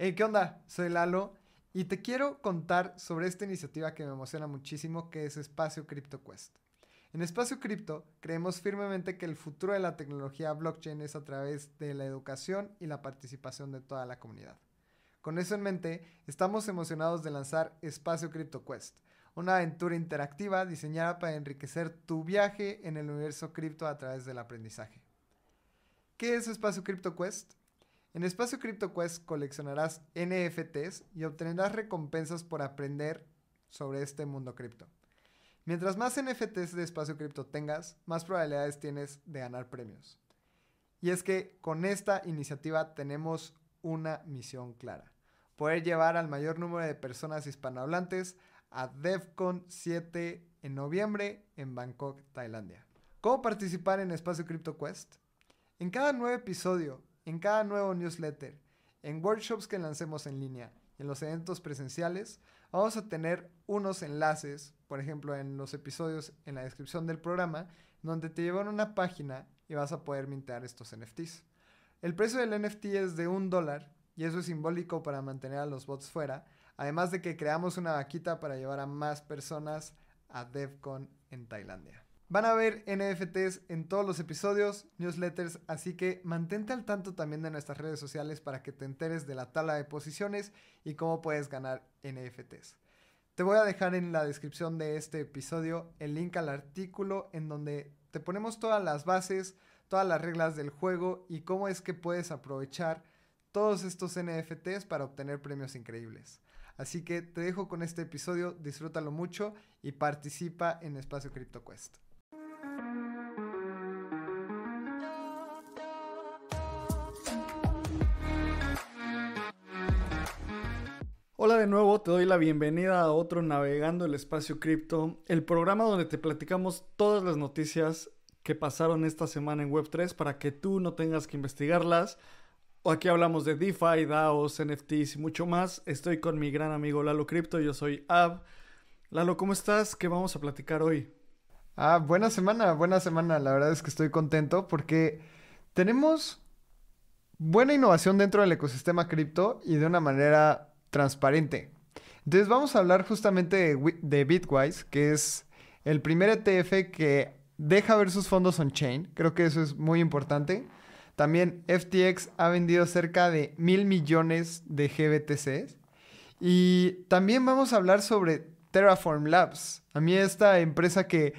Hey, ¿qué onda? Soy Lalo y te quiero contar sobre esta iniciativa que me emociona muchísimo que es Espacio Quest. En Espacio Cripto creemos firmemente que el futuro de la tecnología blockchain es a través de la educación y la participación de toda la comunidad. Con eso en mente, estamos emocionados de lanzar Espacio Quest, una aventura interactiva diseñada para enriquecer tu viaje en el universo cripto a través del aprendizaje. ¿Qué es Espacio CryptoQuest? En Espacio CryptoQuest coleccionarás NFTs y obtendrás recompensas por aprender sobre este mundo cripto. Mientras más NFTs de Espacio Crypto tengas, más probabilidades tienes de ganar premios. Y es que con esta iniciativa tenemos una misión clara. Poder llevar al mayor número de personas hispanohablantes a DEFCON 7 en noviembre en Bangkok, Tailandia. ¿Cómo participar en Espacio Crypto Quest? En cada nuevo episodio en cada nuevo newsletter, en workshops que lancemos en línea en los eventos presenciales, vamos a tener unos enlaces, por ejemplo, en los episodios en la descripción del programa, donde te llevan una página y vas a poder mintear estos NFTs. El precio del NFT es de un dólar y eso es simbólico para mantener a los bots fuera, además de que creamos una vaquita para llevar a más personas a DevCon en Tailandia. Van a ver NFTs en todos los episodios, newsletters, así que mantente al tanto también de nuestras redes sociales para que te enteres de la tala de posiciones y cómo puedes ganar NFTs. Te voy a dejar en la descripción de este episodio el link al artículo en donde te ponemos todas las bases, todas las reglas del juego y cómo es que puedes aprovechar todos estos NFTs para obtener premios increíbles. Así que te dejo con este episodio, disfrútalo mucho y participa en Espacio CryptoQuest. de nuevo, te doy la bienvenida a otro Navegando el Espacio Cripto, el programa donde te platicamos todas las noticias que pasaron esta semana en Web3 para que tú no tengas que investigarlas. Aquí hablamos de DeFi, DAOs, NFTs y mucho más. Estoy con mi gran amigo Lalo Cripto, yo soy Ab. Lalo, ¿cómo estás? ¿Qué vamos a platicar hoy? Ah, buena semana, buena semana. La verdad es que estoy contento porque tenemos buena innovación dentro del ecosistema cripto y de una manera transparente. Entonces vamos a hablar justamente de, Bitwise, que es el primer ETF que deja ver sus fondos on-chain. Creo que eso es muy importante. También FTX ha vendido cerca de mil millones de GBTCs. Y también vamos a hablar sobre Terraform Labs. A mí esta empresa que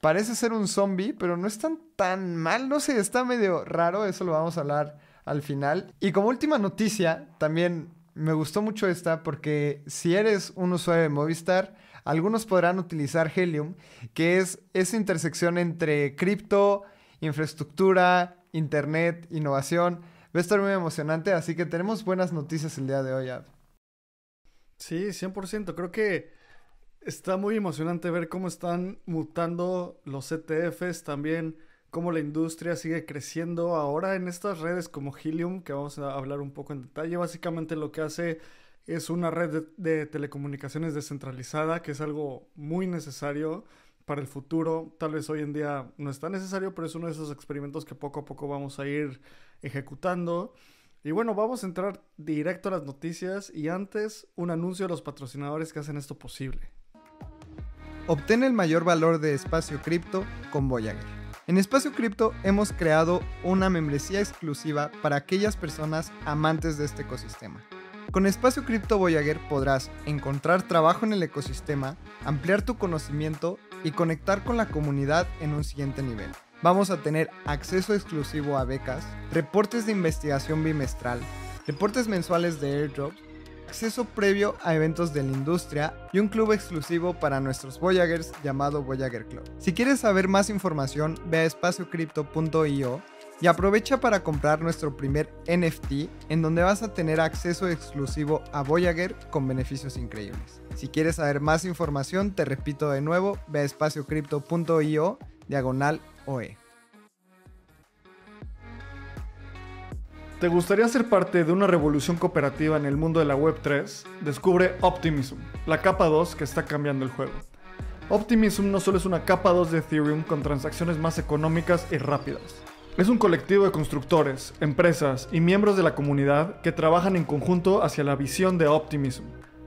parece ser un zombie, pero no están tan mal. No sé, está medio raro. Eso lo vamos a hablar al final. Y como última noticia, también me gustó mucho esta porque si eres un usuario de Movistar, algunos podrán utilizar Helium, que es esa intersección entre cripto, infraestructura, internet, innovación. Va a estar muy emocionante, así que tenemos buenas noticias el día de hoy, Sí, 100%. Creo que está muy emocionante ver cómo están mutando los ETFs también cómo la industria sigue creciendo ahora en estas redes como Helium, que vamos a hablar un poco en detalle. Básicamente lo que hace es una red de, telecomunicaciones descentralizada, que es algo muy necesario para el futuro. Tal vez hoy en día no está necesario, pero es uno de esos experimentos que poco a poco vamos a ir ejecutando. Y bueno, vamos a entrar directo a las noticias y antes un anuncio a los patrocinadores que hacen esto posible. Obtén el mayor valor de espacio cripto con Voyager en Espacio Cripto hemos creado una membresía exclusiva para aquellas personas amantes de este ecosistema. Con Espacio Cripto Voyager podrás encontrar trabajo en el ecosistema, ampliar tu conocimiento y conectar con la comunidad en un siguiente nivel. Vamos a tener acceso exclusivo a becas, reportes de investigación bimestral, reportes mensuales de airdrops acceso previo a eventos de la industria y un club exclusivo para nuestros Voyagers llamado Voyager Club. Si quieres saber más información, ve a espaciocrypto.io y aprovecha para comprar nuestro primer NFT en donde vas a tener acceso exclusivo a Voyager con beneficios increíbles. Si quieres saber más información, te repito de nuevo, ve a espaciocrypto.io diagonal OE. ¿Te gustaría ser parte de una revolución cooperativa en el mundo de la Web3? Descubre Optimism, la capa 2 que está cambiando el juego. Optimism no solo es una capa 2 de Ethereum con transacciones más económicas y rápidas. Es un colectivo de constructores, empresas y miembros de la comunidad que trabajan en conjunto hacia la visión de Optimism,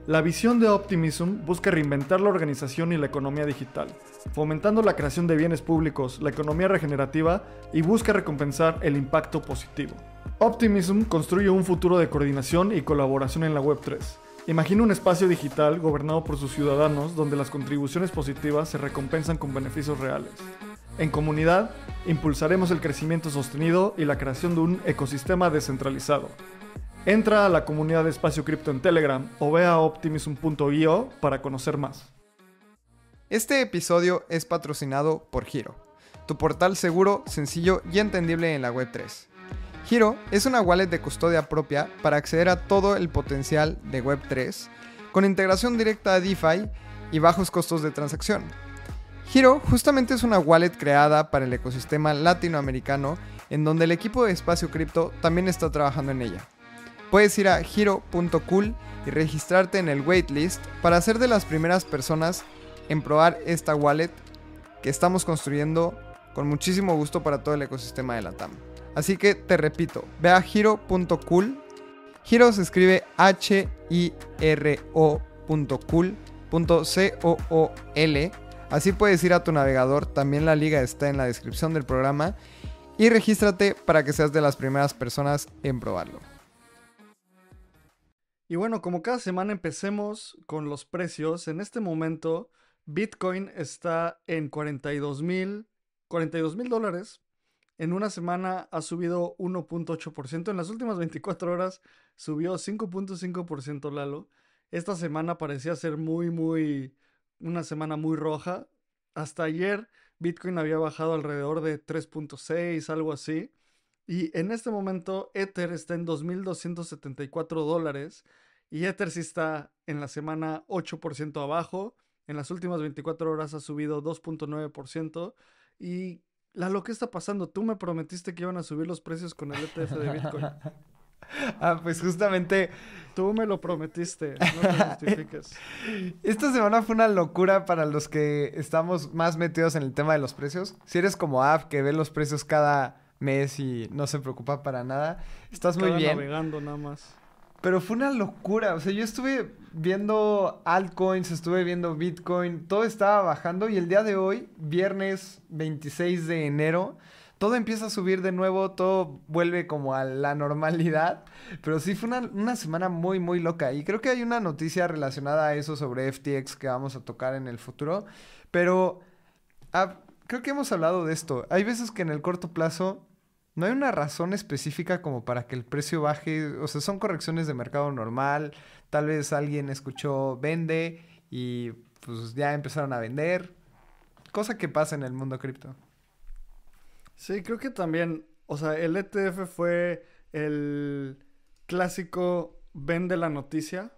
la visión de Optimism busca reinventar la organización y la economía digital, fomentando la creación de bienes públicos, la economía regenerativa y busca recompensar el impacto positivo. Optimism construye un futuro de coordinación y colaboración en la Web3. Imagina un espacio digital gobernado por sus ciudadanos donde las contribuciones positivas se recompensan con beneficios reales. En comunidad, impulsaremos el crecimiento sostenido y la creación de un ecosistema descentralizado, Entra a la comunidad de Espacio Cripto en Telegram o ve a optimism.io para conocer más. Este episodio es patrocinado por Giro, tu portal seguro, sencillo y entendible en la Web3. Giro es una wallet de custodia propia para acceder a todo el potencial de Web3 con integración directa a DeFi y bajos costos de transacción. Giro justamente es una wallet creada para el ecosistema latinoamericano en donde el equipo de Espacio Cripto también está trabajando en ella. Puedes ir a giro.cool y registrarte en el waitlist para ser de las primeras personas en probar esta wallet que estamos construyendo con muchísimo gusto para todo el ecosistema de la TAM. Así que te repito, ve a giro.cool, giro se escribe h i r l Así puedes ir a tu navegador, también la liga está en la descripción del programa y regístrate para que seas de las primeras personas en probarlo. Y bueno, como cada semana empecemos con los precios, en este momento Bitcoin está en 42 mil dólares. En una semana ha subido 1.8%. En las últimas 24 horas subió 5.5% Lalo. Esta semana parecía ser muy, muy... una semana muy roja. Hasta ayer Bitcoin había bajado alrededor de 3.6, algo así. Y en este momento Ether está en 2.274 dólares y Ether sí está en la semana 8% abajo. En las últimas 24 horas ha subido 2.9%. Y la lo que está pasando, tú me prometiste que iban a subir los precios con el ETF de Bitcoin. Ah, pues justamente. Tú me lo prometiste, no te justifiques. Esta semana fue una locura para los que estamos más metidos en el tema de los precios. Si eres como AF que ve los precios cada, Messi no se preocupa para nada. Estás muy bien. navegando nada más. Pero fue una locura. O sea, yo estuve viendo altcoins, estuve viendo Bitcoin, todo estaba bajando y el día de hoy, viernes 26 de enero, todo empieza a subir de nuevo, todo vuelve como a la normalidad. Pero sí fue una, semana muy, muy loca. Y creo que hay una noticia relacionada a eso sobre FTX que vamos a tocar en el futuro. Pero ah, creo que hemos hablado de esto. Hay veces que en el corto plazo no hay una razón específica como para que el precio baje. O sea, son correcciones de mercado normal. Tal vez alguien escuchó vende y pues ya empezaron a vender. Cosa que pasa en el mundo cripto. Sí, creo que también, o sea, el ETF fue el clásico vende la noticia.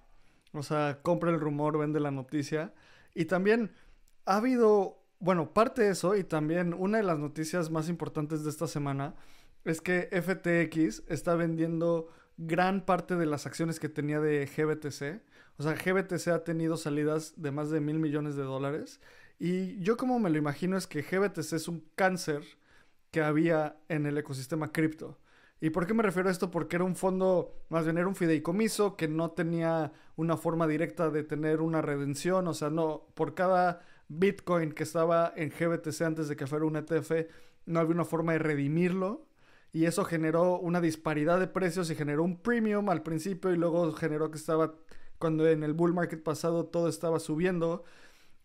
O sea, compra el rumor, vende la noticia. Y también ha habido, bueno, parte de eso y también una de las noticias más importantes de esta semana es que FTX está vendiendo gran parte de las acciones que tenía de GBTC. O sea, GBTC ha tenido salidas de más de mil millones de dólares. Y yo como me lo imagino es que GBTC es un cáncer que había en el ecosistema cripto. ¿Y por qué me refiero a esto? Porque era un fondo, más bien era un fideicomiso que no tenía una forma directa de tener una redención. O sea, no, por cada Bitcoin que estaba en GBTC antes de que fuera un ETF, no había una forma de redimirlo y eso generó una disparidad de precios y generó un premium al principio y luego generó que estaba, cuando en el bull market pasado todo estaba subiendo,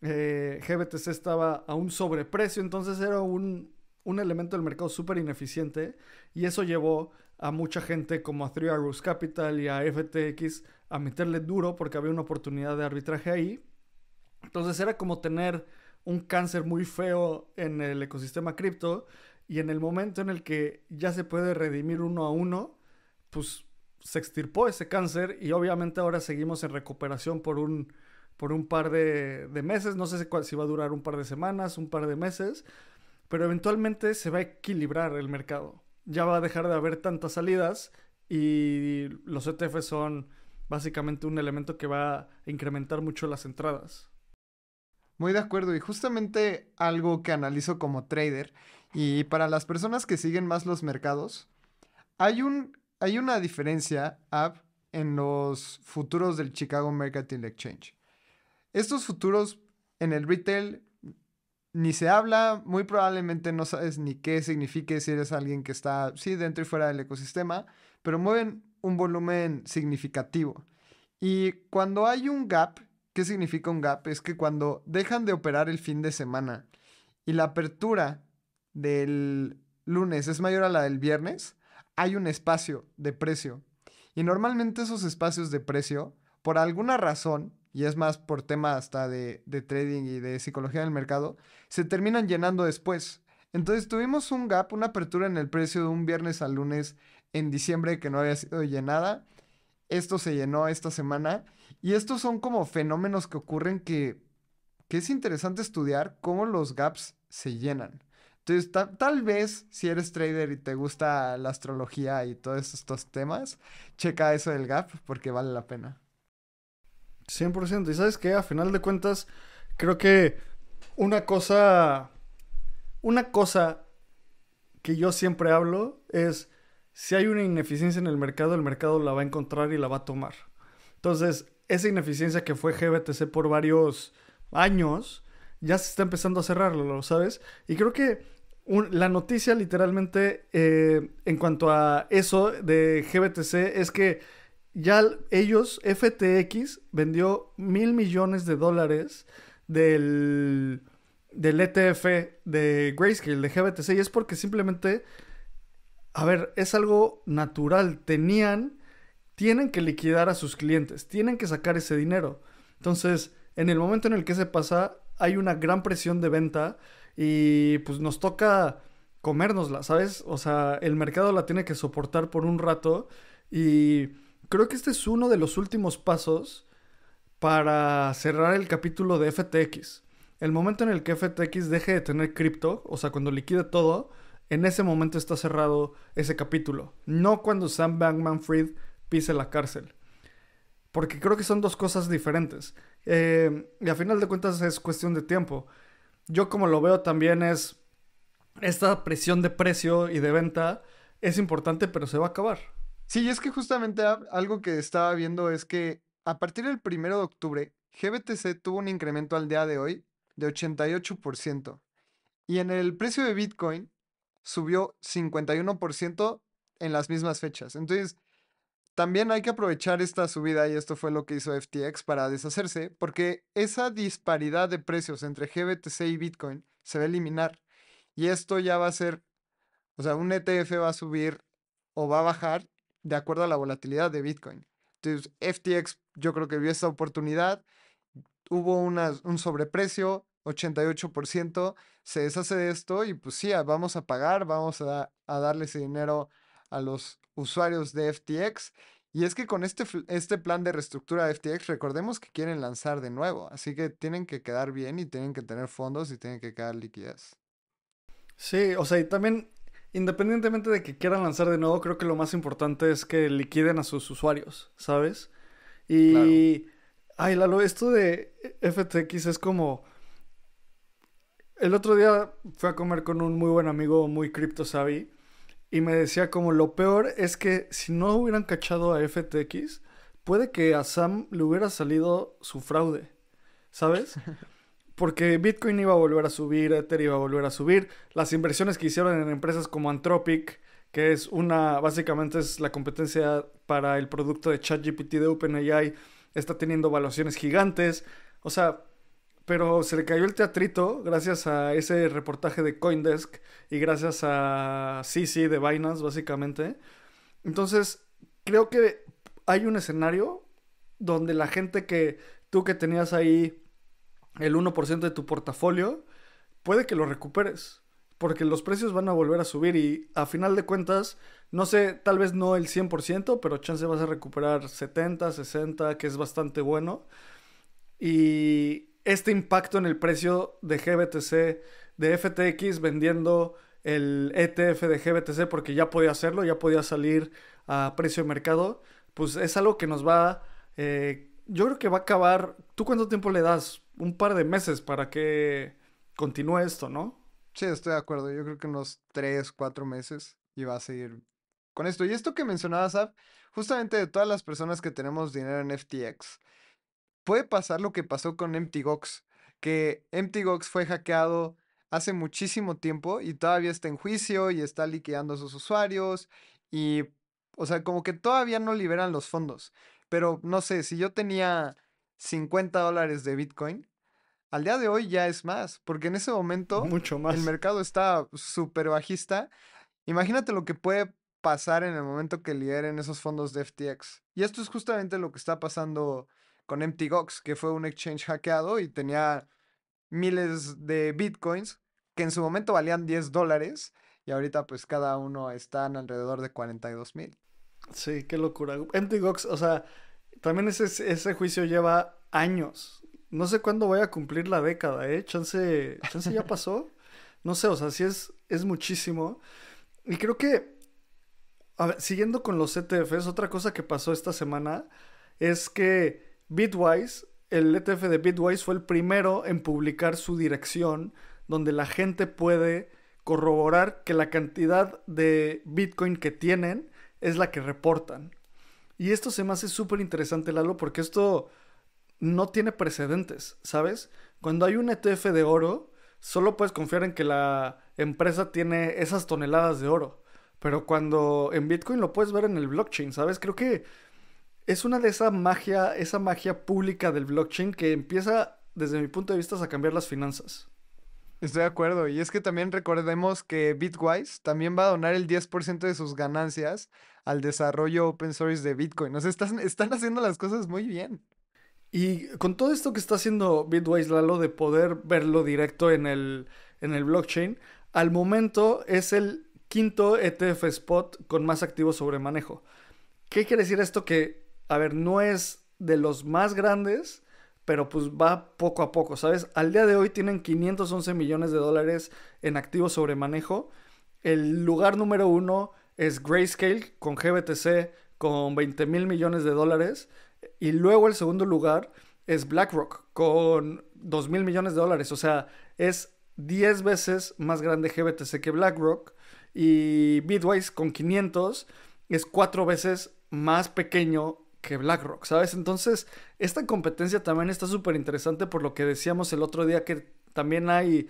eh, GBTC estaba a un sobreprecio, entonces era un, un elemento del mercado súper ineficiente y eso llevó a mucha gente como a Three Arrows Capital y a FTX a meterle duro porque había una oportunidad de arbitraje ahí. Entonces era como tener un cáncer muy feo en el ecosistema cripto y en el momento en el que ya se puede redimir uno a uno, pues se extirpó ese cáncer y obviamente ahora seguimos en recuperación por un, por un par de, meses. No sé si, si, va a durar un par de semanas, un par de meses, pero eventualmente se va a equilibrar el mercado. Ya va a dejar de haber tantas salidas y los ETF son básicamente un elemento que va a incrementar mucho las entradas. Muy de acuerdo y justamente algo que analizo como trader y para las personas que siguen más los mercados, hay, un, hay una diferencia, Ab, en los futuros del Chicago Mercantile Exchange. Estos futuros en el retail ni se habla, muy probablemente no sabes ni qué signifique si eres alguien que está, sí, dentro y fuera del ecosistema, pero mueven un volumen significativo. Y cuando hay un gap, ¿qué significa un gap? Es que cuando dejan de operar el fin de semana y la apertura del lunes es mayor a la del viernes, hay un espacio de precio. Y normalmente esos espacios de precio, por alguna razón, y es más por tema hasta de, trading y de psicología del mercado, se terminan llenando después. Entonces tuvimos un gap, una apertura en el precio de un viernes al lunes en diciembre que no había sido llenada. Esto se llenó esta semana. Y estos son como fenómenos que ocurren que, que es interesante estudiar cómo los gaps se llenan. Entonces, tal vez si eres trader y te gusta la astrología y todos estos temas, checa eso del gap porque vale la pena. 100%. Y sabes que a final de cuentas, creo que una cosa, una cosa que yo siempre hablo es, si hay una ineficiencia en el mercado, el mercado la va a encontrar y la va a tomar. Entonces, esa ineficiencia que fue GBTC por varios años, ya se está empezando a cerrarlo, ¿lo sabes? Y creo que la noticia literalmente eh, en cuanto a eso de GBTC es que ya ellos, FTX, vendió mil millones de dólares del, del ETF de Grayscale, de GBTC, y es porque simplemente, a ver, es algo natural, tenían, tienen que liquidar a sus clientes, tienen que sacar ese dinero. Entonces, en el momento en el que se pasa, hay una gran presión de venta y pues nos toca comérnosla, ¿sabes? O sea, el mercado la tiene que soportar por un rato y creo que este es uno de los últimos pasos para cerrar el capítulo de FTX. El momento en el que FTX deje de tener cripto, o sea, cuando liquide todo, en ese momento está cerrado ese capítulo. No cuando Sam Bankman Fried pise la cárcel. Porque creo que son dos cosas diferentes. Eh, y a final de cuentas es cuestión de tiempo yo como lo veo también es esta presión de precio y de venta es importante, pero se va a acabar. Sí, es que justamente algo que estaba viendo es que a partir del primero de octubre, GBTC tuvo un incremento al día de hoy de 88%. Y en el precio de Bitcoin subió 51% en las mismas fechas. Entonces, también hay que aprovechar esta subida, y esto fue lo que hizo FTX para deshacerse, porque esa disparidad de precios entre GBTC y Bitcoin se va a eliminar. Y esto ya va a ser, o sea, un ETF va a subir o va a bajar de acuerdo a la volatilidad de Bitcoin. Entonces, FTX yo creo que vio esta oportunidad, hubo un sobreprecio, 88%, se deshace de esto y pues sí, vamos a pagar, vamos a, a darle ese dinero a los usuarios de FTX. Y es que con este, este plan de reestructura de FTX, recordemos que quieren lanzar de nuevo, así que tienen que quedar bien y tienen que tener fondos y tienen que quedar liquidez. Sí, o sea, y también, independientemente de que quieran lanzar de nuevo, creo que lo más importante es que liquiden a sus usuarios, ¿sabes? Y, ay ay, Lalo, esto de FTX es como... El otro día fui a comer con un muy buen amigo, muy cripto savvy, y me decía como lo peor es que si no hubieran cachado a FTX, puede que a Sam le hubiera salido su fraude, ¿sabes? Porque Bitcoin iba a volver a subir, Ether iba a volver a subir, las inversiones que hicieron en empresas como Anthropic, que es una, básicamente es la competencia para el producto de ChatGPT de OpenAI, está teniendo valuaciones gigantes, o sea, pero se le cayó el teatrito gracias a ese reportaje de Coindesk y gracias a CC de Binance, básicamente. Entonces, creo que hay un escenario donde la gente que tú que tenías ahí el 1% de tu portafolio, puede que lo recuperes, porque los precios van a volver a subir y a final de cuentas, no sé, tal vez no el 100%, pero chance vas a recuperar 70, 60, que es bastante bueno. Y este impacto en el precio de GBTC, de FTX vendiendo el ETF de GBTC porque ya podía hacerlo, ya podía salir a precio de mercado, pues es algo que nos va, eh, yo creo que va a acabar, ¿tú cuánto tiempo le das? Un par de meses para que continúe esto, ¿no? Sí, estoy de acuerdo, yo creo que unos tres 4 meses y va a seguir con esto. Y esto que mencionabas, justamente de todas las personas que tenemos dinero en FTX, puede pasar lo que pasó con Empty Gox, que Empty Gox fue hackeado hace muchísimo tiempo y todavía está en juicio y está liquidando a sus usuarios y, o sea, como que todavía no liberan los fondos. Pero no sé, si yo tenía 50 dólares de Bitcoin, al día de hoy ya es más, porque en ese momento Mucho más. el mercado está súper bajista. Imagínate lo que puede pasar en el momento que liberen esos fondos de FTX. Y esto es justamente lo que está pasando con MTGOX, que fue un exchange hackeado y tenía miles de bitcoins que en su momento valían 10 dólares y ahorita pues cada uno están alrededor de 42 mil. Sí, qué locura. MTGOX, o sea, también ese, ese juicio lleva años. No sé cuándo voy a cumplir la década, ¿eh? Chance, ya pasó. No sé, o sea, sí es, es muchísimo. Y creo que, a ver, siguiendo con los ETFs, otra cosa que pasó esta semana es que Bitwise, el ETF de Bitwise fue el primero en publicar su dirección donde la gente puede corroborar que la cantidad de Bitcoin que tienen es la que reportan. Y esto se me hace súper interesante, Lalo, porque esto no tiene precedentes, ¿sabes? Cuando hay un ETF de oro, solo puedes confiar en que la empresa tiene esas toneladas de oro. Pero cuando en Bitcoin lo puedes ver en el blockchain, ¿sabes? Creo que es una de esas magia, esa magia pública del blockchain que empieza, desde mi punto de vista, a cambiar las finanzas. Estoy de acuerdo. Y es que también recordemos que Bitwise también va a donar el 10% de sus ganancias al desarrollo open source de Bitcoin. O sea, están, están haciendo las cosas muy bien. Y con todo esto que está haciendo Bitwise Lalo de poder verlo directo en el, en el blockchain, al momento es el quinto ETF spot con más activos sobre manejo. ¿Qué quiere decir esto? Que a ver, no es de los más grandes, pero pues va poco a poco, ¿sabes? Al día de hoy tienen 511 millones de dólares en activos sobre manejo. El lugar número uno es Grayscale con GBTC con 20 mil millones de dólares. Y luego el segundo lugar es BlackRock con 2 mil millones de dólares. O sea, es 10 veces más grande GBTC que BlackRock. Y Bitwise con 500 es 4 veces más pequeño que BlackRock, ¿sabes? Entonces, esta competencia también está súper interesante por lo que decíamos el otro día que también hay,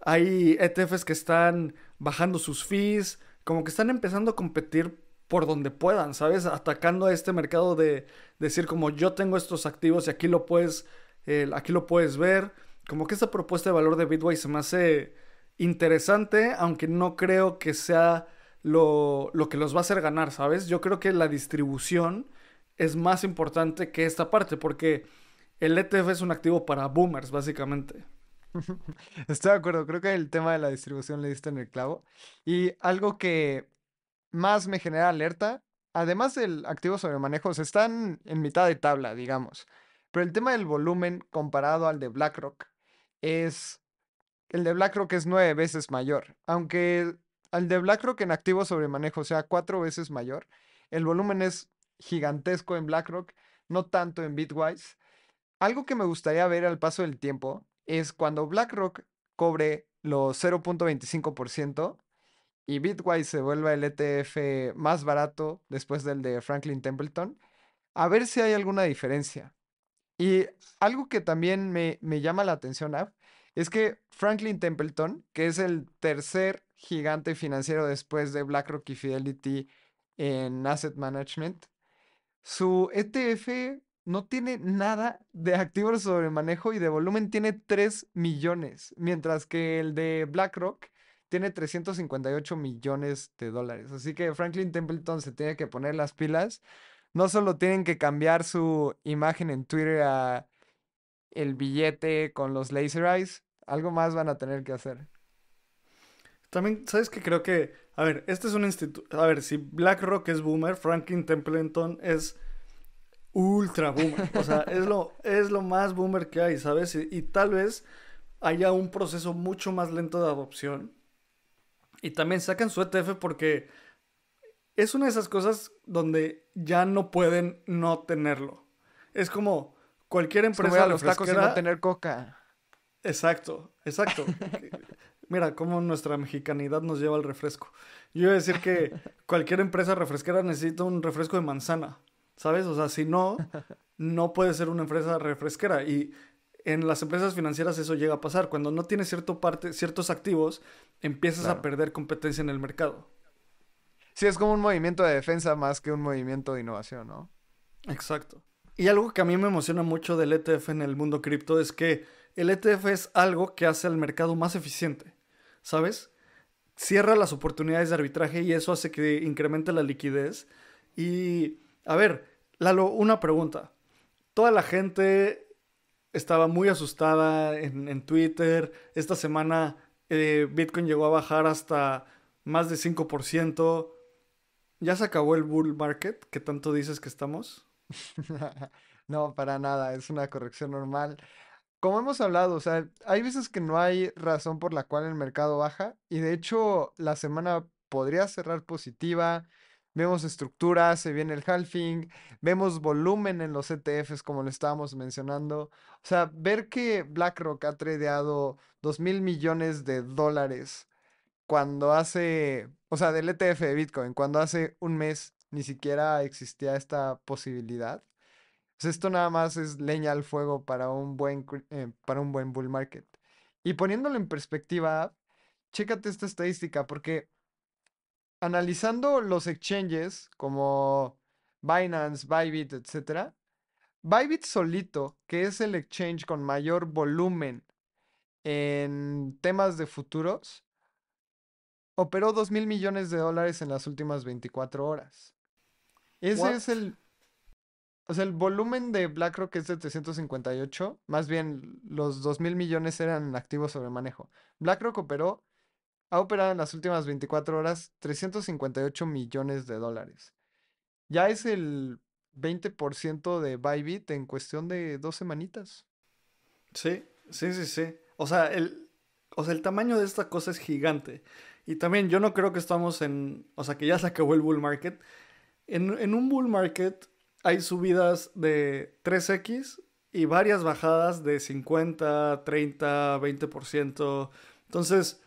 hay ETFs que están bajando sus fees, como que están empezando a competir por donde puedan, ¿sabes? Atacando a este mercado de decir como yo tengo estos activos y aquí lo puedes, eh, aquí lo puedes ver. Como que esta propuesta de valor de Bitway se me hace interesante, aunque no creo que sea lo, lo que los va a hacer ganar, ¿sabes? Yo creo que la distribución es más importante que esta parte, porque el ETF es un activo para boomers, básicamente. Estoy de acuerdo, creo que el tema de la distribución le diste en el clavo. Y algo que más me genera alerta, además del activo sobre manejo, se están en mitad de tabla, digamos. Pero el tema del volumen comparado al de BlackRock es... El de BlackRock es nueve veces mayor. Aunque el de BlackRock en activo sobre manejo sea cuatro veces mayor, el volumen es gigantesco en BlackRock, no tanto en Bitwise. Algo que me gustaría ver al paso del tiempo es cuando BlackRock cobre los 0.25% y Bitwise se vuelva el ETF más barato después del de Franklin Templeton, a ver si hay alguna diferencia. Y algo que también me, llama la atención, es que Franklin Templeton, que es el tercer gigante financiero después de BlackRock y Fidelity en Asset Management, su ETF no tiene nada de activos sobre manejo y de volumen tiene 3 millones, mientras que el de BlackRock tiene 358 millones de dólares. Así que Franklin Templeton se tiene que poner las pilas. No solo tienen que cambiar su imagen en Twitter a el billete con los laser eyes, algo más van a tener que hacer. También, ¿sabes qué? Creo que, a ver, este es un instituto, a ver, si BlackRock es boomer, Franklin Templeton es ultra boomer. O sea, es lo, es lo más boomer que hay, ¿sabes? Y, tal vez haya un proceso mucho más lento de adopción. Y también sacan su ETF porque es una de esas cosas donde ya no pueden no tenerlo. Es como cualquier empresa. los tacos y tener coca. Exacto, exacto. Mira cómo nuestra mexicanidad nos lleva al refresco. Yo iba a decir que cualquier empresa refresquera necesita un refresco de manzana, ¿sabes? O sea, si no, no puede ser una empresa refresquera. Y en las empresas financieras eso llega a pasar. Cuando no tienes cierto parte, ciertos activos, empiezas a perder competencia en el mercado. Sí, es como un movimiento de defensa más que un movimiento de innovación, ¿no? Exacto. Y algo que a mí me emociona mucho del ETF en el mundo cripto es que el ETF es algo que hace al mercado más eficiente. ¿sabes? Cierra las oportunidades de arbitraje y eso hace que incremente la liquidez. Y, a ver, Lalo, una pregunta. Toda la gente estaba muy asustada en, Twitter. Esta semana eh, Bitcoin llegó a bajar hasta más de 5%. ¿Ya se acabó el bull market que tanto dices que estamos? no, para nada, es una corrección normal como hemos hablado, o sea, hay veces que no hay razón por la cual el mercado baja y de hecho la semana podría cerrar positiva. Vemos estructura, se viene el halving, vemos volumen en los ETFs como lo estábamos mencionando. O sea, ver que BlackRock ha tradeado 2 mil millones de dólares cuando hace, o sea, del ETF de Bitcoin, cuando hace un mes ni siquiera existía esta posibilidad esto nada más es leña al fuego para un buen, eh, para un buen bull market. Y poniéndolo en perspectiva, chécate esta estadística, porque analizando los exchanges como Binance, Bybit, etc., Bybit solito, que es el exchange con mayor volumen en temas de futuros, operó 2 mil millones de dólares en las últimas 24 horas. Ese es el o sea, el volumen de BlackRock es de 358, más bien los 2.000 mil millones eran activos sobre manejo. BlackRock operó, ha operado en las últimas 24 horas 358 millones de dólares. Ya es el 20% de Bybit en cuestión de dos semanitas. Sí, sí, sí, sí. O sea, el, el tamaño de esta cosa es gigante. Y también yo no creo que estamos en, o sea, que ya se acabó el bull market. En, en un bull market hay subidas de 3X y varias bajadas de 50, 30, 20%. Entonces,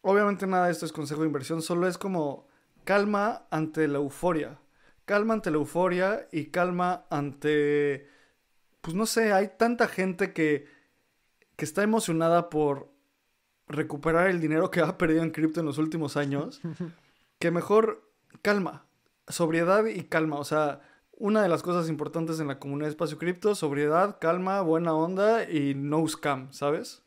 obviamente nada de esto es consejo de inversión, solo es como calma ante la euforia. Calma ante la euforia y calma ante, pues no sé, hay tanta gente que, que está emocionada por recuperar el dinero que ha perdido en cripto en los últimos años, que mejor calma, sobriedad y calma. O sea, una de las cosas importantes en la comunidad de Espacio Cripto, sobriedad, calma, buena onda y no scam, ¿sabes?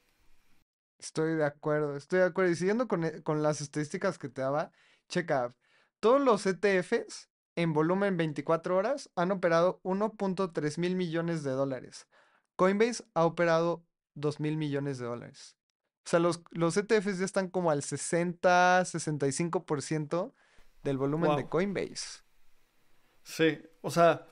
Estoy de acuerdo, estoy de acuerdo. Y siguiendo con, e, las estadísticas que te daba, checa, todos los ETFs en volumen 24 horas han operado 1.3 mil millones de dólares. Coinbase ha operado 2 mil millones de dólares. O sea, los, los ETFs ya están como al 60, 65% del volumen de Coinbase. Sí, o sea,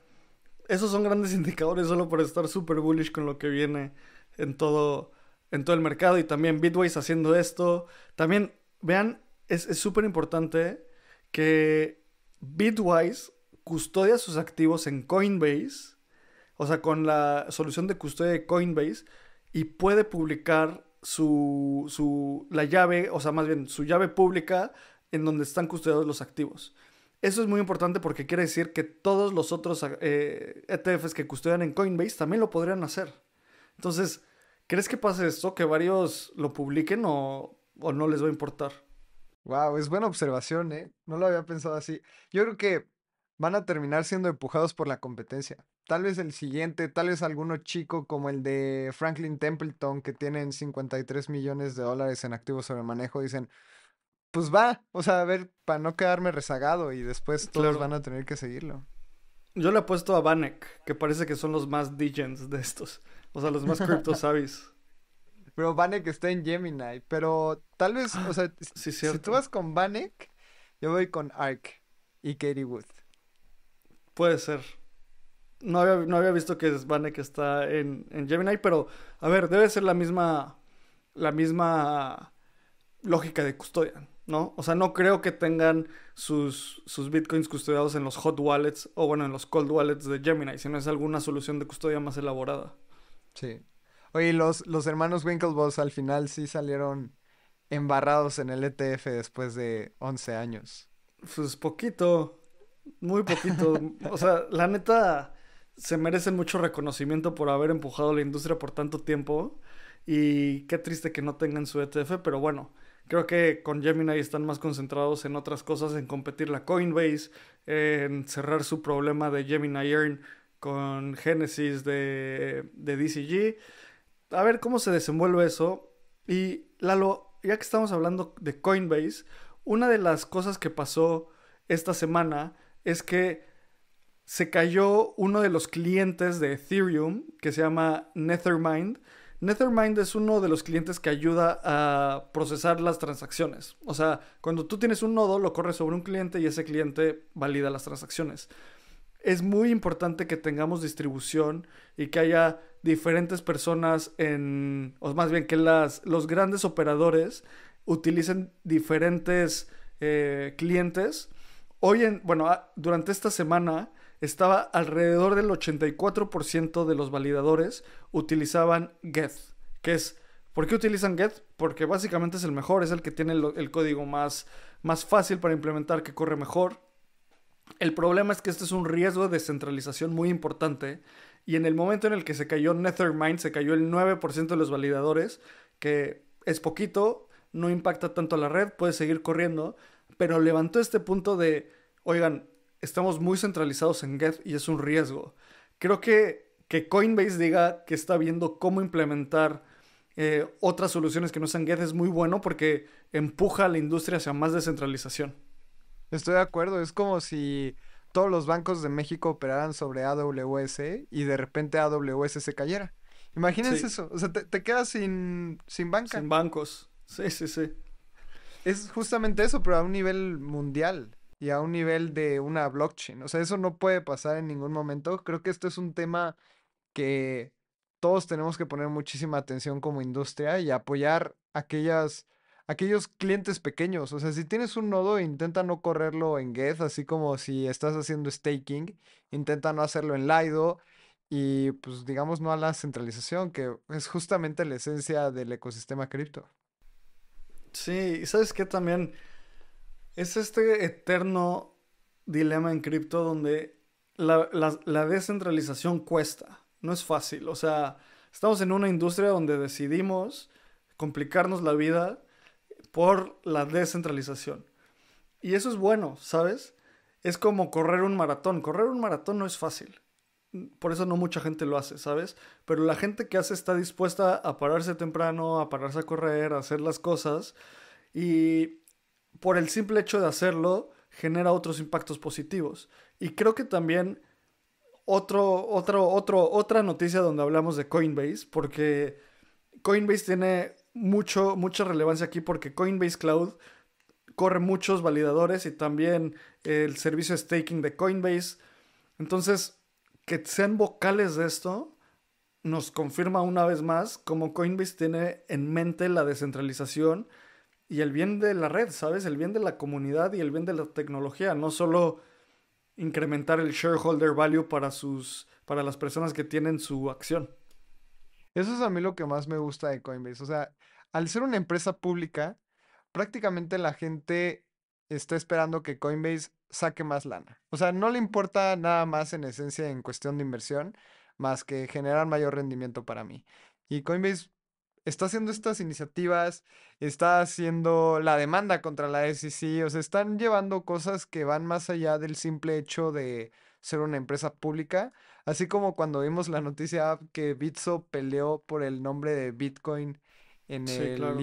esos son grandes indicadores solo por estar súper bullish con lo que viene en todo, en todo el mercado y también Bitwise haciendo esto. También, vean, es súper importante que Bitwise custodia sus activos en Coinbase, o sea, con la solución de custodia de Coinbase, y puede publicar su, su, la llave, o sea, más bien su llave pública en donde están custodiados los activos. Eso es muy importante porque quiere decir que todos los otros ETFs eh, e que custodian en Coinbase también lo podrían hacer. Entonces, ¿crees que pase esto? ¿Que varios lo publiquen o, o no les va a importar? Wow, es buena observación, ¿eh? No lo había pensado así. Yo creo que van a terminar siendo empujados por la competencia. Tal vez el siguiente, tal vez alguno chico como el de Franklin Templeton, que tienen 53 millones de dólares en activos sobre manejo, dicen, pues va, o sea, a ver, para no quedarme rezagado y después todos van a tener que seguirlo. Yo le apuesto a Banek, que parece que son los más digens de estos, o sea, los más crypto Pero Vanek está en Gemini, pero tal vez, o sea, si tú vas con Banek yo voy con Ark y Katie Wood. Puede ser. No había, no había visto que Vanek está en, en Gemini, pero a ver, debe ser la misma, la misma lógica de custodia ¿no? O sea, no creo que tengan sus, bitcoins custodiados en los hot wallets o bueno, en los cold wallets de Gemini, sino es alguna solución de custodia más elaborada. Sí. Oye, los, los hermanos Winklevoss al final sí salieron embarrados en el ETF después de 11 años. Pues poquito, muy poquito. o sea, la neta, se merecen mucho reconocimiento por haber empujado la industria por tanto tiempo y qué triste que no tengan su ETF, pero bueno, Creo que con Gemini están más concentrados en otras cosas, en competir la Coinbase, en cerrar su problema de Gemini Earn con Genesis de, de DCG. A ver cómo se desenvuelve eso. Y Lalo, ya que estamos hablando de Coinbase, una de las cosas que pasó esta semana es que se cayó uno de los clientes de Ethereum, que se llama Nethermind, Nethermind es uno de los clientes que ayuda a procesar las transacciones. O sea, cuando tú tienes un nodo, lo corres sobre un cliente y ese cliente valida las transacciones. Es muy importante que tengamos distribución y que haya diferentes personas en, o más bien que las, los grandes operadores utilicen diferentes eh, clientes. Hoy en, bueno, durante esta semana estaba alrededor del 84% de los validadores utilizaban get, que es ¿Por qué utilizan get? Porque básicamente es el mejor, es el que tiene el, código más, más fácil para implementar, que corre mejor. El problema es que este es un riesgo de centralización muy importante y en el momento en el que se cayó Nethermind, se cayó el 9% de los validadores, que es poquito, no impacta tanto a la red, puede seguir corriendo, pero levantó este punto de, oigan, estamos muy centralizados en Get y es un riesgo. Creo que que Coinbase diga que está viendo cómo implementar eh, otras soluciones que no sean Get es muy bueno porque empuja a la industria hacia más descentralización. Estoy de acuerdo, es como si todos los bancos de México operaran sobre AWS y de repente AWS se cayera. Imagínense eso, o sea, te, quedas sin, sin banca. Sin bancos, sí, sí, sí. Es justamente eso, pero a un nivel mundial y a un nivel de una blockchain. O sea, eso no puede pasar en ningún momento. Creo que esto es un tema que todos tenemos que poner muchísima atención como industria y apoyar aquellas, aquellos clientes pequeños. O sea, si tienes un nodo, intenta no correrlo en Geth, así como si estás haciendo staking, intenta no hacerlo en Lido y pues digamos no a la centralización, que es justamente la esencia del ecosistema cripto. Sí, y ¿sabes que también? Es este eterno dilema en cripto donde la, descentralización cuesta, no es fácil. O sea, estamos en una industria donde decidimos complicarnos la vida por la descentralización. Y eso es bueno, ¿sabes? Es como correr un maratón. Correr un maratón no es fácil. Por eso no mucha gente lo hace, ¿sabes? Pero la gente que hace está dispuesta a pararse temprano, a pararse a correr, a hacer las cosas. Y por el simple hecho de hacerlo, genera otros impactos positivos. Y creo que también otro, otra noticia donde hablamos de Coinbase, porque Coinbase tiene mucho, mucha relevancia aquí, porque Coinbase Cloud corre muchos validadores y también el servicio staking de Coinbase. Entonces, que sean vocales de esto nos confirma una vez más cómo Coinbase tiene en mente la descentralización y el bien de la red, ¿sabes? El bien de la comunidad y el bien de la tecnología, no solo incrementar el shareholder value para sus para las personas que tienen su acción. Eso es a mí lo que más me gusta de Coinbase, o sea, al ser una empresa pública, prácticamente la gente está esperando que Coinbase saque más lana. O sea, no le importa nada más en esencia en cuestión de inversión, más que generar mayor rendimiento para mí. Y Coinbase está haciendo estas iniciativas, está haciendo la demanda contra la SEC, o sea, están llevando cosas que van más allá del simple hecho de ser una empresa pública, así como cuando vimos la noticia que Bitso peleó por el nombre de Bitcoin en el claro.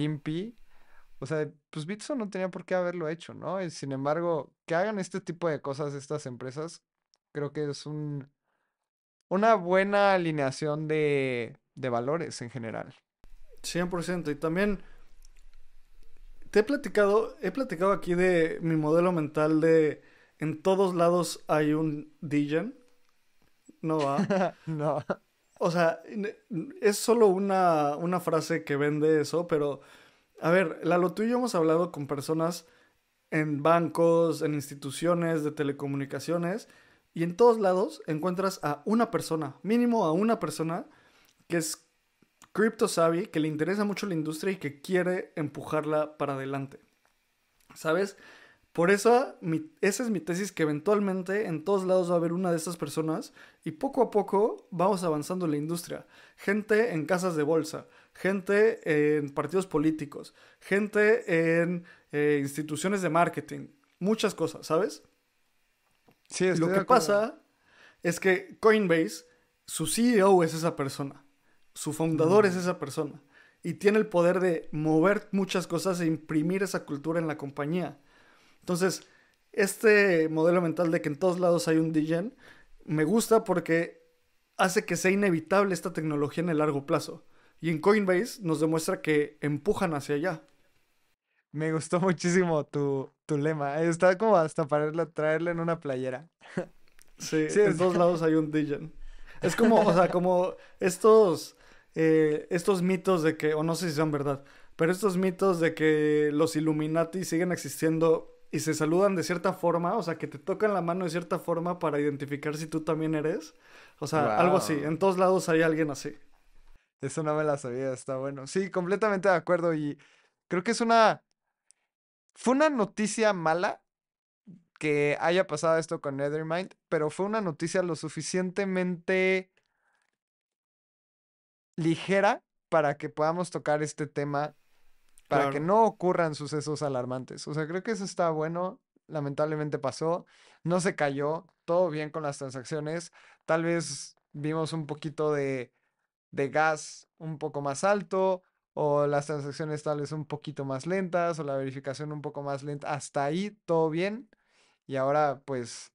O sea, pues Bitso no tenía por qué haberlo hecho, ¿no? Y sin embargo, que hagan este tipo de cosas estas empresas, creo que es un, una buena alineación de valores en general. 100%. Y también te he platicado, he platicado aquí de mi modelo mental de en todos lados hay un DJ. No va. no. O sea, es solo una, una frase que vende eso, pero a ver, Lalo, tú y yo hemos hablado con personas en bancos, en instituciones de telecomunicaciones, y en todos lados encuentras a una persona, mínimo a una persona, que es Crypto cripto-savvy que le interesa mucho la industria y que quiere empujarla para adelante. ¿Sabes? Por eso, esa es mi tesis que eventualmente en todos lados va a haber una de esas personas y poco a poco vamos avanzando en la industria. Gente en casas de bolsa, gente en partidos políticos, gente en eh, instituciones de marketing, muchas cosas, ¿sabes? Sí, Lo que pasa es que Coinbase, su CEO es esa persona. Su fundador es mm. esa persona. Y tiene el poder de mover muchas cosas e imprimir esa cultura en la compañía. Entonces, este modelo mental de que en todos lados hay un DJ me gusta porque hace que sea inevitable esta tecnología en el largo plazo. Y en Coinbase nos demuestra que empujan hacia allá. Me gustó muchísimo tu, lema. Eh, está como hasta para traerla en una playera. Sí, en todos lados hay un DJ. Es como, o sea, como estos eh, estos mitos de que, o no sé si son verdad, pero estos mitos de que los Illuminati siguen existiendo y se saludan de cierta forma, o sea, que te tocan la mano de cierta forma para identificar si tú también eres. O sea, algo así. En todos lados hay alguien así. Eso no me la sabía, está bueno. Sí, completamente de acuerdo y creo que es una... Fue una noticia mala que haya pasado esto con Nethermind, pero fue una noticia lo suficientemente ligera para que podamos tocar este tema, para que no ocurran sucesos alarmantes. O sea, creo que eso está bueno. Lamentablemente pasó, no se cayó, todo bien con las transacciones. Tal vez vimos un poquito de gas un poco más alto, o las transacciones tal vez un poquito más lentas o la verificación un poco más lenta. Hasta ahí todo bien. Y ahora pues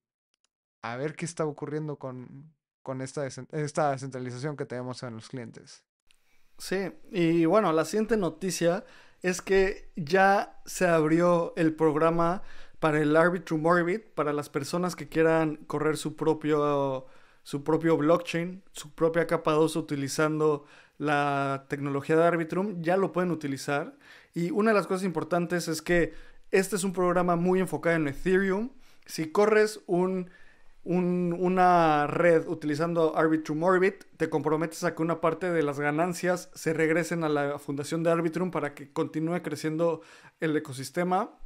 a ver qué está ocurriendo con, con esta, esta descentralización que tenemos en los clientes. Sí, y bueno, la siguiente noticia es que ya se abrió el programa para el Arbitrum Orbit, para las personas que quieran correr su propio, su propio blockchain, su propia capa 2 utilizando la tecnología de Arbitrum, ya lo pueden utilizar. Y una de las cosas importantes es que este es un programa muy enfocado en Ethereum. Si corres un una red utilizando Arbitrum Orbit, te comprometes a que una parte de las ganancias se regresen a la fundación de Arbitrum para que continúe creciendo el ecosistema.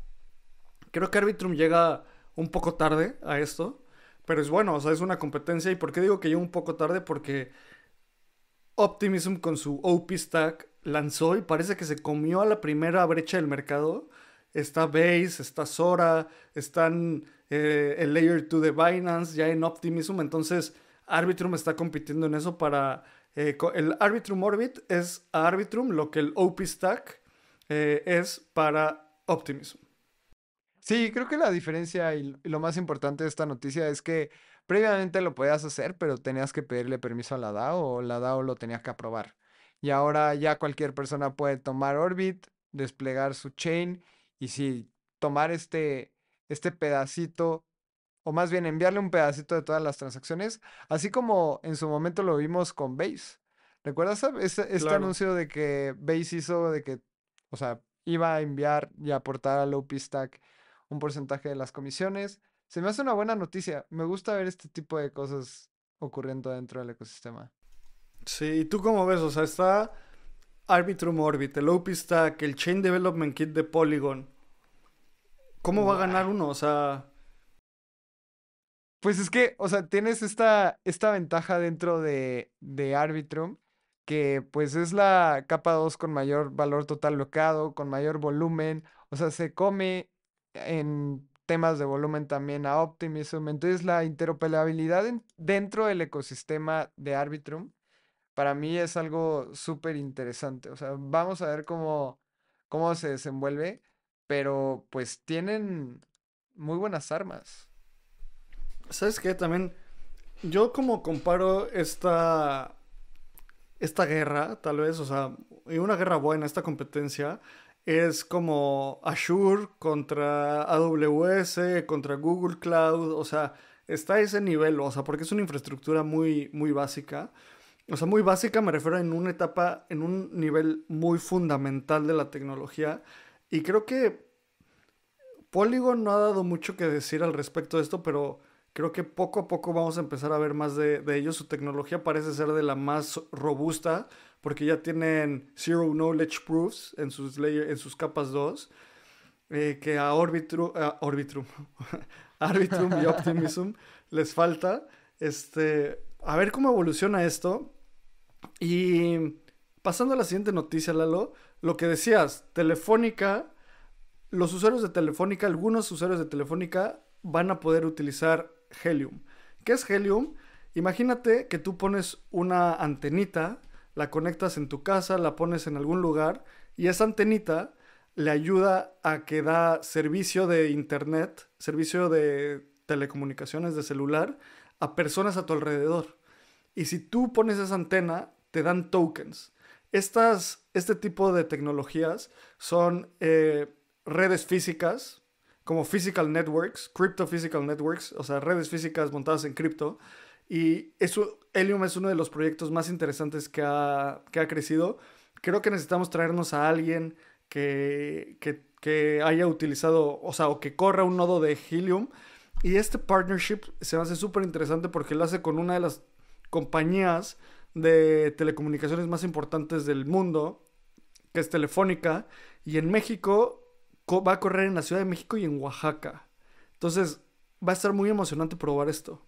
Creo que Arbitrum llega un poco tarde a esto, pero es bueno, o sea, es una competencia. ¿Y por qué digo que llega un poco tarde? Porque Optimism con su OP Stack lanzó y parece que se comió a la primera brecha del mercado. Está Base, está Sora, están eh, el Layer 2 de Binance, ya en Optimism. Entonces, Arbitrum está compitiendo en eso para. Eh, el Arbitrum Orbit es Arbitrum lo que el OP Stack eh, es para Optimism. Sí, creo que la diferencia y lo más importante de esta noticia es que previamente lo podías hacer, pero tenías que pedirle permiso a la DAO o la DAO lo tenías que aprobar. Y ahora ya cualquier persona puede tomar Orbit, desplegar su chain y si tomar este, este pedacito, o más bien enviarle un pedacito de todas las transacciones, así como en su momento lo vimos con Base. ¿Recuerdas este, anuncio de que Base hizo de que, o sea, iba a enviar y aportar a Low Stack un porcentaje de las comisiones? Se me hace una buena noticia. Me gusta ver este tipo de cosas ocurriendo dentro del ecosistema. Sí, ¿y tú cómo ves? O sea, está Arbitrum Orbit, el el Chain Development Kit de Polygon. ¿Cómo va a ganar uno? O sea. Pues es que, o sea, tienes esta, esta ventaja dentro de, de Arbitrum, que pues es la capa 2 con mayor valor total bloqueado, con mayor volumen, o sea, se come en temas de volumen también a Optimism, entonces la interoperabilidad dentro del ecosistema de Arbitrum para mí es algo súper interesante, o sea, vamos a ver cómo, cómo se desenvuelve. Pero pues tienen muy buenas armas. ¿Sabes qué? También yo como comparo esta esta guerra, tal vez, o sea, y una guerra buena, esta competencia es como Azure contra AWS, contra Google Cloud, o sea, está a ese nivel, o sea, porque es una infraestructura muy muy básica. O sea, muy básica me refiero en una etapa, en un nivel muy fundamental de la tecnología y creo que Polygon no ha dado mucho que decir al respecto de esto, pero creo que poco a poco vamos a empezar a ver más de, ellos. Su tecnología parece ser de la más robusta, porque ya tienen Zero Knowledge Proofs en sus, layer, en sus capas 2, eh, que a Orbitrum, Arbitrum y Optimism les falta. Este, a ver cómo evoluciona esto. Y Pasando a la siguiente noticia, Lalo, lo que decías, Telefónica, los usuarios de Telefónica, algunos usuarios de Telefónica van a poder utilizar Helium. ¿Qué es Helium? Imagínate que tú pones una antenita, la conectas en tu casa, la pones en algún lugar y esa antenita le ayuda a que da servicio de internet, servicio de telecomunicaciones de celular a personas a tu alrededor. Y si tú pones esa antena, te dan tokens. Estas, este tipo de tecnologías son eh, redes físicas, como physical networks, crypto physical networks, o sea, redes físicas montadas en cripto. Y eso, Helium es uno de los proyectos más interesantes que ha, crecido. Creo que necesitamos traernos a alguien que, que, haya utilizado, o sea, o que corra un nodo de Helium. Y este partnership se me hace súper interesante porque lo hace con una de las compañías de telecomunicaciones más importantes del mundo, que es Telefónica, y en México va a correr en la Ciudad de México y en Oaxaca. Entonces, va a estar muy emocionante probar esto.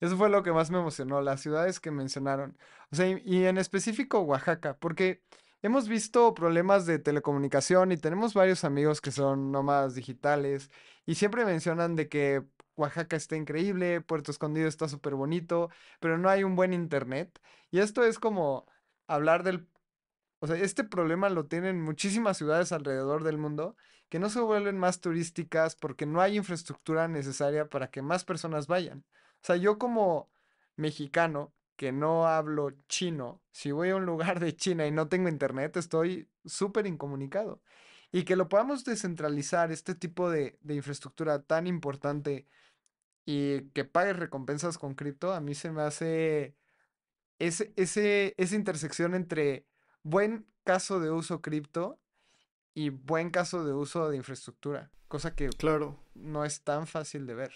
Eso fue lo que más me emocionó, las ciudades que mencionaron. O sea, y, y en específico Oaxaca, porque hemos visto problemas de telecomunicación y tenemos varios amigos que son nómadas digitales y siempre mencionan de que Oaxaca está increíble, Puerto Escondido está súper bonito, pero no hay un buen internet. Y esto es como hablar del... O sea, este problema lo tienen muchísimas ciudades alrededor del mundo que no se vuelven más turísticas porque no hay infraestructura necesaria para que más personas vayan. O sea, yo como mexicano que no hablo chino, si voy a un lugar de China y no tengo internet, estoy súper incomunicado. Y que lo podamos descentralizar, este tipo de, de infraestructura tan importante y que pagues recompensas con cripto, a mí se me hace esa intersección entre buen caso de uso cripto y buen caso de uso de infraestructura, cosa que claro. no es tan fácil de ver.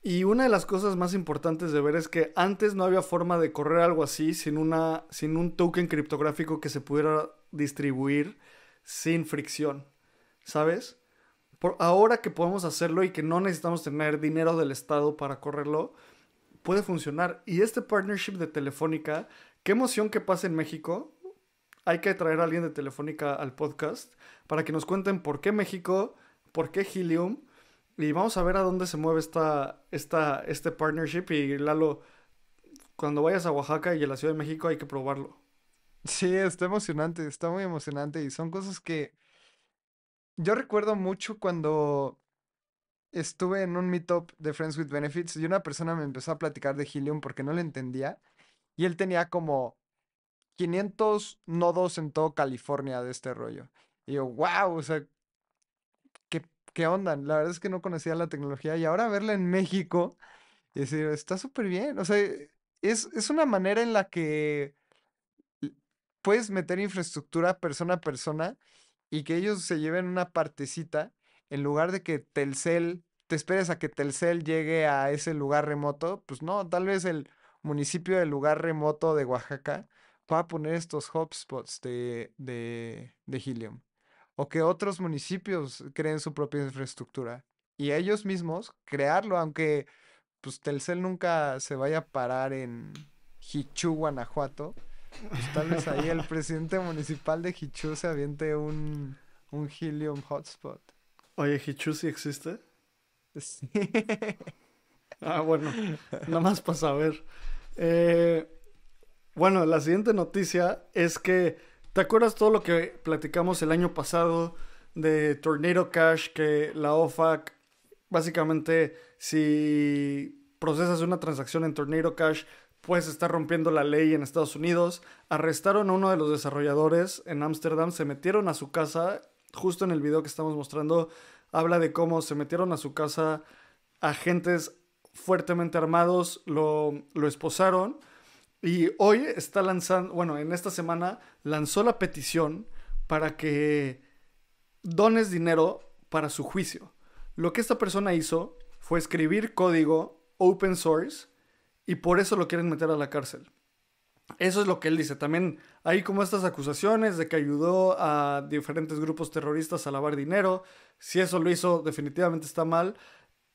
Y una de las cosas más importantes de ver es que antes no había forma de correr algo así sin, una, sin un token criptográfico que se pudiera distribuir sin fricción, ¿sabes? ahora que podemos hacerlo y que no necesitamos tener dinero del Estado para correrlo, puede funcionar. Y este partnership de Telefónica, qué emoción que pase en México. Hay que traer a alguien de Telefónica al podcast para que nos cuenten por qué México, por qué Helium. Y vamos a ver a dónde se mueve esta, esta, este partnership. Y Lalo, cuando vayas a Oaxaca y a la Ciudad de México hay que probarlo. Sí, está emocionante, está muy emocionante. Y son cosas que yo recuerdo mucho cuando estuve en un meetup de Friends with Benefits y una persona me empezó a platicar de Helium porque no le entendía y él tenía como 500 nodos en todo California de este rollo. Y yo, wow, o sea, ¿qué, qué onda? La verdad es que no conocía la tecnología y ahora verla en México y decir, está súper bien. O sea, es, es una manera en la que puedes meter infraestructura persona a persona y que ellos se lleven una partecita en lugar de que Telcel, te esperes a que Telcel llegue a ese lugar remoto, pues no, tal vez el municipio del lugar remoto de Oaxaca va a poner estos hotspots de, de, de helium. O que otros municipios creen su propia infraestructura. Y ellos mismos crearlo, aunque pues Telcel nunca se vaya a parar en Hichu, Guanajuato pues tal vez ahí el presidente municipal de Hichu se aviente un, helium hotspot. Oye, ¿Hichu sí existe? ah, bueno, nada más para saber. Eh, bueno, la siguiente noticia es que, ¿te acuerdas todo lo que platicamos el año pasado de Tornado Cash? Que la OFAC, básicamente, si procesas una transacción en Tornado Cash, pues está rompiendo la ley en Estados Unidos. Arrestaron a uno de los desarrolladores en Ámsterdam, se metieron a su casa. Justo en el video que estamos mostrando, habla de cómo se metieron a su casa agentes fuertemente armados, lo, lo esposaron. Y hoy está lanzando, bueno, en esta semana lanzó la petición para que dones dinero para su juicio. Lo que esta persona hizo fue escribir código open source y por eso lo quieren meter a la cárcel. Eso es lo que él dice. También hay como estas acusaciones de que ayudó a diferentes grupos terroristas a lavar dinero. Si eso lo hizo, definitivamente está mal.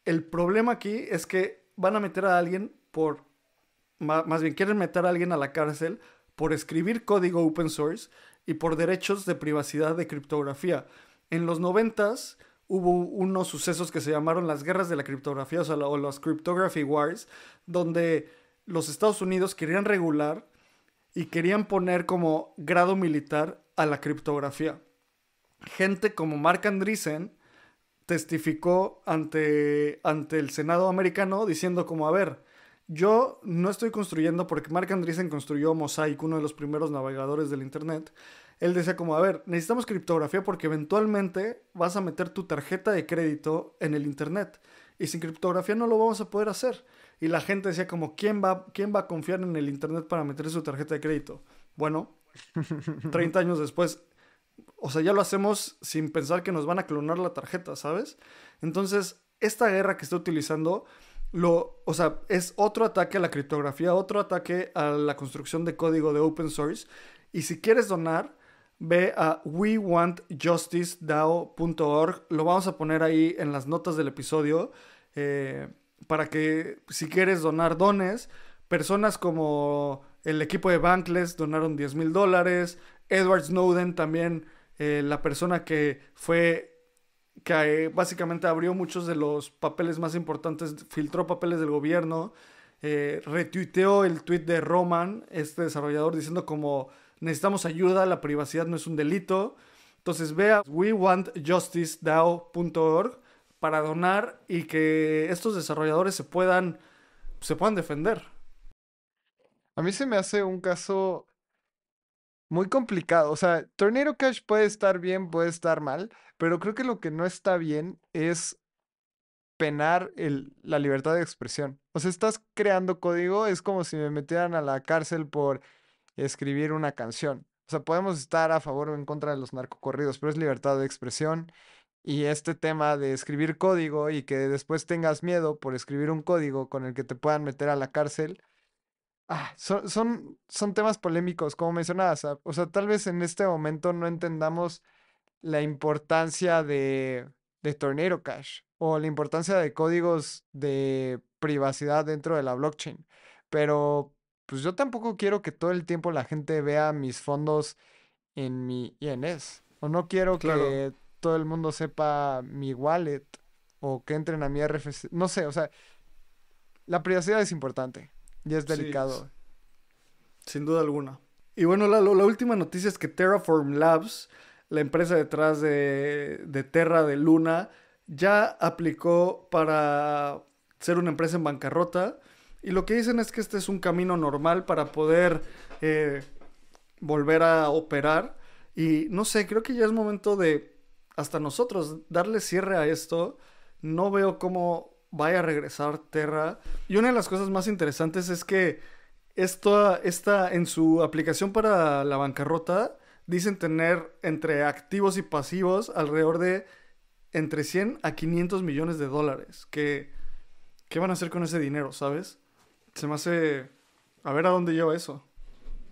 El problema aquí es que van a meter a alguien por, más bien quieren meter a alguien a la cárcel por escribir código open source y por derechos de privacidad de criptografía. En los noventas hubo unos sucesos que se llamaron las guerras de la criptografía, o, las Cryptography Wars, donde los Estados Unidos querían regular y querían poner como grado militar a la criptografía. Gente como Mark Andreessen testificó ante, ante el Senado americano diciendo como, a ver, yo no estoy construyendo, porque Mark Andreessen construyó Mosaic, uno de los primeros navegadores del Internet, él decía como, a ver, necesitamos criptografía porque eventualmente vas a meter tu tarjeta de crédito en el Internet. Y sin criptografía no lo vamos a poder hacer. Y la gente decía como, ¿quién va, quién va a confiar en el Internet para meter su tarjeta de crédito? Bueno, 30 años después, o sea, ya lo hacemos sin pensar que nos van a clonar la tarjeta, ¿sabes? Entonces, esta guerra que está utilizando, lo, o sea, es otro ataque a la criptografía, otro ataque a la construcción de código de open source. Y si quieres donar, ve a wewantjusticedao.org. Lo vamos a poner ahí en las notas del episodio eh, para que si quieres donar, dones. Personas como el equipo de Bankless donaron 10 mil dólares. Edward Snowden también, eh, la persona que fue que eh, básicamente abrió muchos de los papeles más importantes, filtró papeles del gobierno, retuiteó el tweet de Roman, este desarrollador, diciendo como necesitamos ayuda, la privacidad no es un delito. Entonces ve a wewantjusticedao.org para donar y que estos desarrolladores se puedan, se puedan defender. A mí se me hace un caso muy complicado. O sea, Tornado Cash puede estar bien, puede estar mal, pero creo que lo que no está bien es penar el, la libertad de expresión. O sea, estás creando código, es como si me metieran a la cárcel por escribir una canción. O sea, podemos estar a favor o en contra de los narcocorridos, pero es libertad de expresión. Y este tema de escribir código y que después tengas miedo por escribir un código con el que te puedan meter a la cárcel, ah, son, son, temas polémicos, como mencionabas. Ah, o sea, tal vez en este momento no entendamos la importancia de, de Tornado Cash o la importancia de códigos de privacidad dentro de la blockchain. Pero pues yo tampoco quiero que todo el tiempo la gente vea mis fondos en mi INS. O no quiero que todo el mundo sepa mi wallet o que entren a mi RFC. No sé, o sea, la privacidad es importante y es delicado. sin duda alguna. Y bueno, la, la última noticia es que Terraform Labs, la empresa detrás de Terra de Luna, ya aplicó para ser una empresa en bancarrota y lo que dicen es que este es un camino normal para poder eh, volver a operar. Y no sé, creo que ya es momento de, hasta nosotros, darle cierre a esto. No veo cómo vaya a regresar Terra. Y una de las cosas más interesantes es que esto esta en su aplicación para la bancarrota dicen tener entre activos y pasivos alrededor de entre 100 a 500 millones de dólares. Que, ¿Qué van a hacer con ese dinero, sabes? Se me hace... A ver a dónde lleva eso.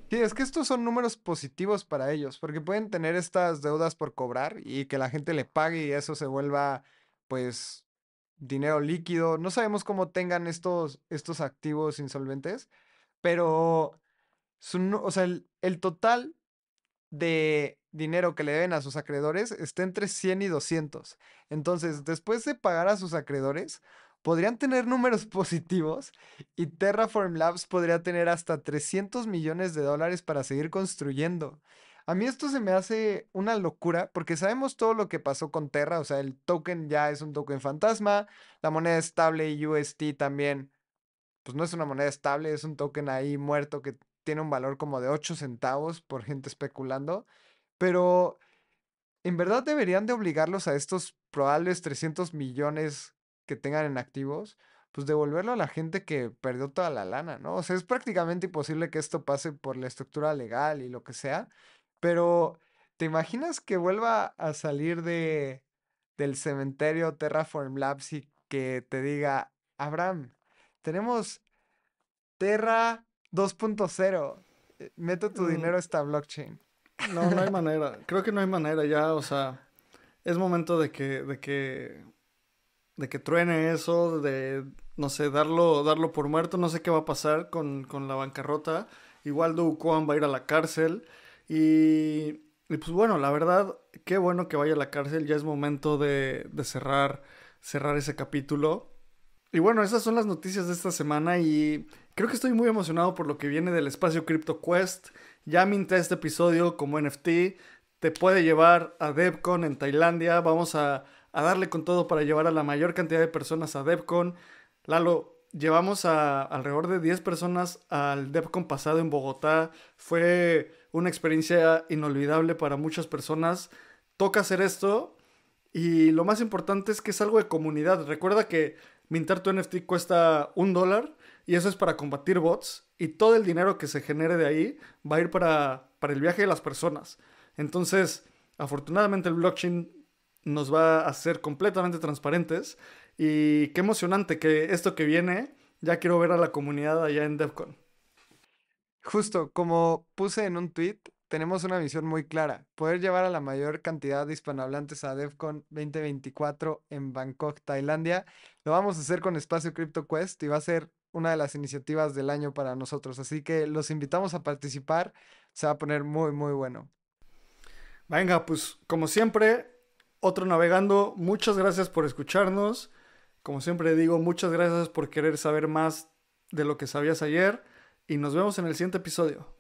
Sí, es que estos son números positivos para ellos, porque pueden tener estas deudas por cobrar y que la gente le pague y eso se vuelva, pues, dinero líquido. No sabemos cómo tengan estos, estos activos insolventes, pero o sea, el, total de dinero que le deben a sus acreedores está entre 100 y 200. Entonces, después de pagar a sus acreedores, podrían tener números positivos y Terraform Labs podría tener hasta 300 millones de dólares para seguir construyendo. A mí esto se me hace una locura porque sabemos todo lo que pasó con Terra, o sea, el token ya es un token fantasma, la moneda estable UST también, pues no es una moneda estable, es un token ahí muerto que tiene un valor como de 8 centavos por gente especulando, pero en verdad deberían de obligarlos a estos probables 300 millones que tengan en activos, pues devolverlo a la gente que perdió toda la lana, ¿no? O sea, es prácticamente imposible que esto pase por la estructura legal y lo que sea, pero ¿te imaginas que vuelva a salir de, del cementerio Terraform Labs y que te diga, Abraham, tenemos Terra 2.0, eh, mete tu mm. dinero a esta blockchain? No, no hay manera, creo que no hay manera ya, o sea, es momento de que, de que de que truene eso, de, no sé, darlo, darlo por muerto, no sé qué va a pasar con, la bancarrota. Igual Kwan va a ir a la cárcel. Y, pues bueno, la verdad, qué bueno que vaya a la cárcel, ya es momento de, de cerrar, cerrar ese capítulo. Y bueno, esas son las noticias de esta semana y creo que estoy muy emocionado por lo que viene del espacio CryptoQuest. Ya minté este episodio como NFT, te puede llevar a DevCon en Tailandia, vamos a a darle con todo para llevar a la mayor cantidad de personas a DevCon. Lalo, llevamos a alrededor de 10 personas al DevCon pasado en Bogotá. Fue una experiencia inolvidable para muchas personas. Toca hacer esto y lo más importante es que es algo de comunidad. Recuerda que mintar tu NFT cuesta un dólar y eso es para combatir bots y todo el dinero que se genere de ahí va a ir para, para el viaje de las personas. Entonces, afortunadamente el blockchain nos va a hacer completamente transparentes. Y qué emocionante que esto que viene, ya quiero ver a la comunidad allá en DEFCON. Justo, como puse en un tweet, tenemos una visión muy clara, poder llevar a la mayor cantidad de hispanohablantes a DEFCON 2024 en Bangkok, Tailandia. Lo vamos a hacer con Espacio Crypto Quest y va a ser una de las iniciativas del año para nosotros. Así que los invitamos a participar, se va a poner muy, muy bueno. Venga, pues como siempre, otro navegando. Muchas gracias por escucharnos. Como siempre digo, muchas gracias por querer saber más de lo que sabías ayer y nos vemos en el siguiente episodio.